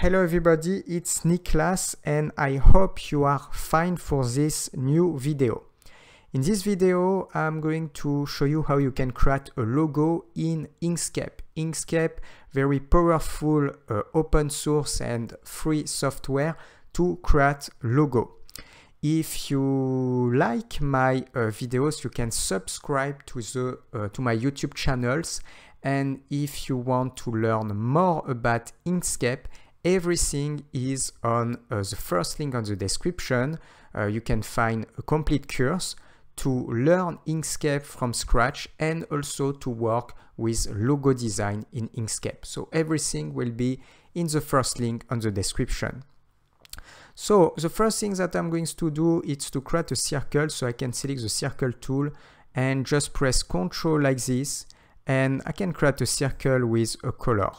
Hello everybody, it's Niklas and I hope you are fine for this new video. In this video, I'm going to show you how you can create a logo in Inkscape. Inkscape, very powerful uh, open source and free software to create logo. If you like my uh, videos, you can subscribe to, the, uh, to my YouTube channels. And if you want to learn more about Inkscape, Everything is on uh, the first link on the description. Uh, you can find a complete course to learn Inkscape from scratch and also to work with logo design in Inkscape. So everything will be in the first link on the description. So the first thing that I'm going to do is to create a circle so I can select the circle tool and just press Ctrl like this and I can create a circle with a color.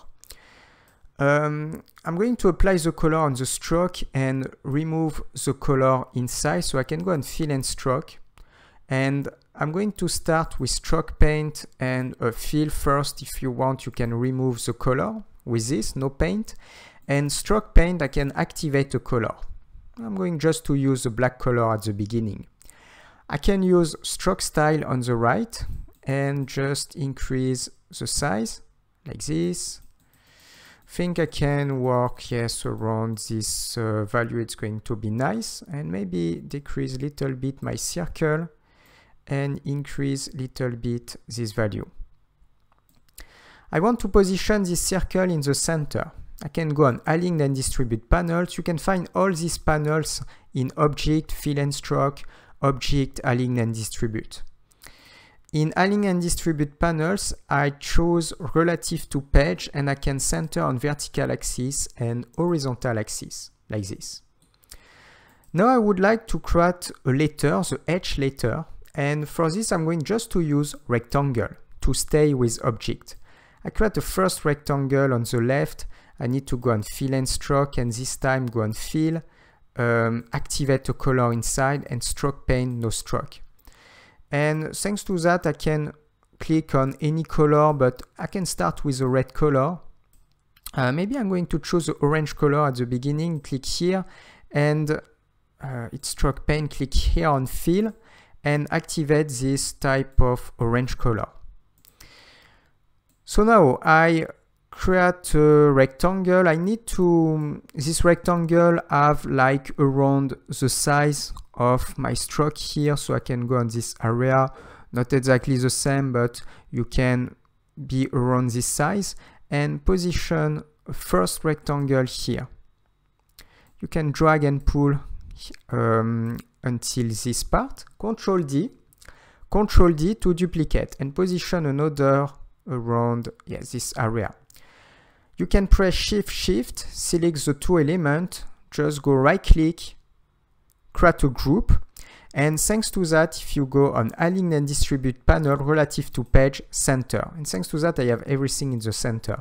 Um, I'm going to apply the color on the stroke and remove the color inside. So I can go and fill and stroke. And I'm going to start with stroke paint and a fill first. If you want, you can remove the color with this, no paint. And stroke paint, I can activate the color. I'm going just to use the black color at the beginning. I can use stroke style on the right and just increase the size like this think I can work yes around this uh, value it's going to be nice and maybe decrease a little bit my circle and increase little bit this value. I want to position this circle in the center. I can go on align and distribute panels. You can find all these panels in object, fill and stroke, object, align and distribute. In Align and Distribute panels, I chose relative to page and I can center on vertical axis and horizontal axis, like this. Now I would like to create a letter, the H letter, and for this I'm going just to use rectangle to stay with object. I create the first rectangle on the left, I need to go on fill and stroke and this time go on fill, um, activate the color inside and stroke paint no stroke. And thanks to that, I can click on any color, but I can start with a red color. Uh, maybe I'm going to choose the orange color at the beginning, click here, and uh, it struck paint, click here on fill, and activate this type of orange color. So now I create a rectangle. I need to, this rectangle have like around the size of my stroke here so I can go on this area not exactly the same but you can be around this size and position first rectangle here you can drag and pull um, until this part control D control D to duplicate and position another around yeah, this area you can press shift shift select the two elements just go right click a group. And thanks to that, if you go on align and distribute panel relative to page center. And thanks to that, I have everything in the center.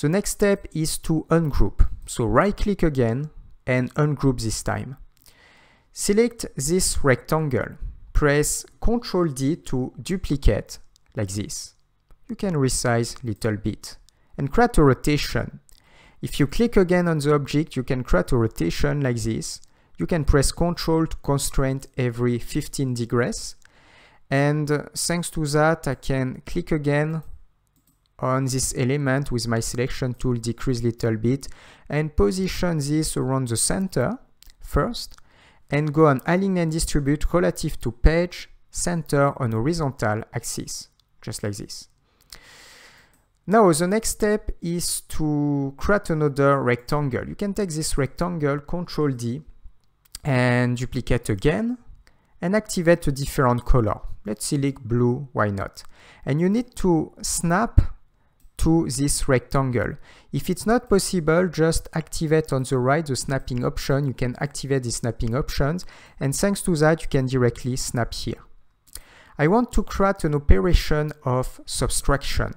The next step is to ungroup. So right click again and ungroup this time. Select this rectangle. Press Ctrl D to duplicate like this. You can resize little bit and create a rotation. If you click again on the object, you can create a rotation like this you can press Ctrl to constraint every 15 degrees. And uh, thanks to that, I can click again on this element with my selection tool decrease little bit and position this around the center first and go on align and distribute relative to page center on horizontal axis just like this. Now the next step is to create another rectangle. You can take this rectangle, Ctrl D and duplicate again and activate a different color. Let's select blue, why not? And you need to snap to this rectangle. If it's not possible, just activate on the right the snapping option. You can activate the snapping options and thanks to that, you can directly snap here. I want to create an operation of subtraction.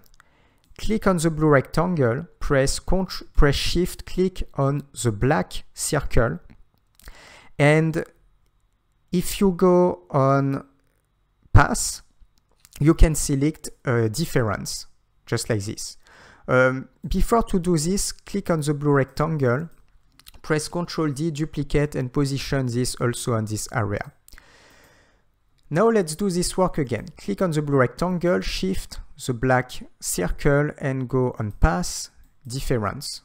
Click on the blue rectangle, press, press shift click on the black circle and if you go on pass, you can select a difference, just like this. Um, before to do this, click on the blue rectangle, press Ctrl D, duplicate and position this also on this area. Now let's do this work again. Click on the blue rectangle, shift the black circle and go on pass difference.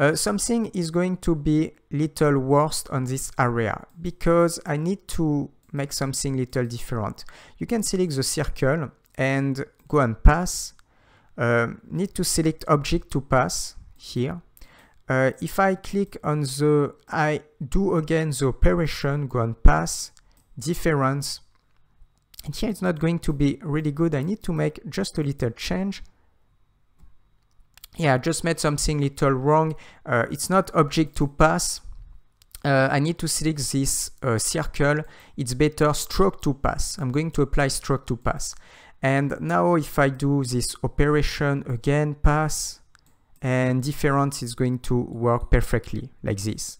Uh, something is going to be little worse on this area because I need to make something little different. You can select the circle and go and pass. Uh, need to select object to pass here. Uh, if I click on the, I do again the operation, go and pass, difference. And here it's not going to be really good. I need to make just a little change yeah, I just made something little wrong. Uh, it's not object to pass. Uh, I need to select this uh, circle. It's better stroke to pass. I'm going to apply stroke to pass. And now if I do this operation again, pass, and difference is going to work perfectly like this.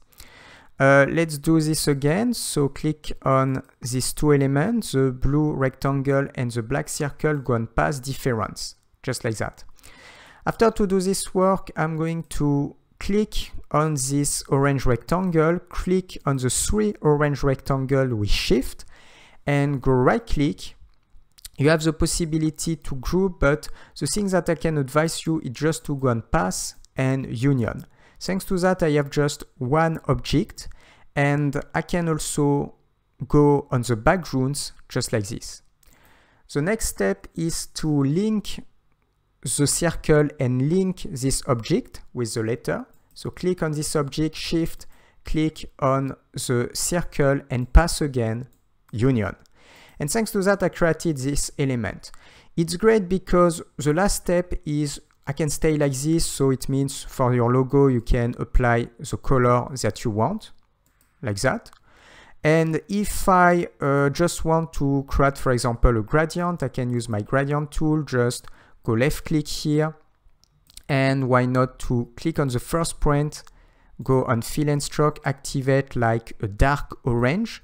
Uh, let's do this again. So click on these two elements, the blue rectangle and the black circle, go and pass difference, just like that. After to do this work, I'm going to click on this orange rectangle, click on the three orange rectangle with shift and go right click. You have the possibility to group, but the thing that I can advise you is just to go on pass and union. Thanks to that, I have just one object and I can also go on the backgrounds just like this. The next step is to link the circle and link this object with the letter. So click on this object, shift, click on the circle and pass again union. And thanks to that, I created this element. It's great because the last step is I can stay like this. So it means for your logo, you can apply the color that you want like that. And if I uh, just want to create, for example, a gradient, I can use my gradient tool, just go left click here and why not to click on the first print, go on fill and stroke, activate like a dark orange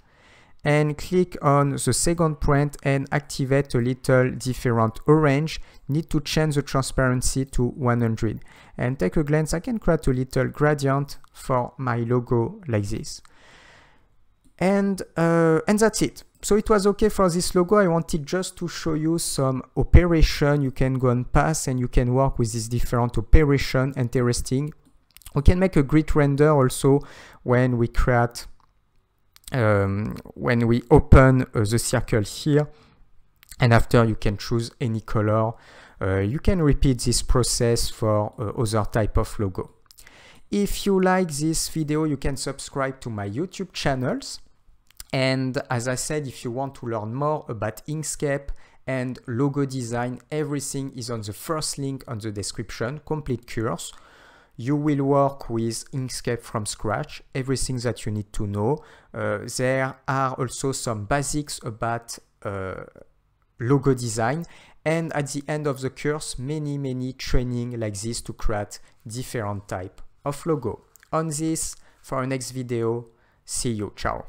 and click on the second print and activate a little different orange. Need to change the transparency to 100. And take a glance, I can create a little gradient for my logo like this. And, uh, and that's it so it was okay for this logo. I wanted just to show you some operation you can go and pass and you can work with these different operation, interesting. We can make a grid render also when we create, um, when we open uh, the circle here and after you can choose any color. Uh, you can repeat this process for uh, other type of logo. If you like this video, you can subscribe to my YouTube channels and as I said, if you want to learn more about Inkscape and logo design, everything is on the first link on the description, complete course. You will work with Inkscape from scratch, everything that you need to know. Uh, there are also some basics about uh, logo design and at the end of the course, many, many training like this to create different type of logo. On this, for our next video, see you, ciao!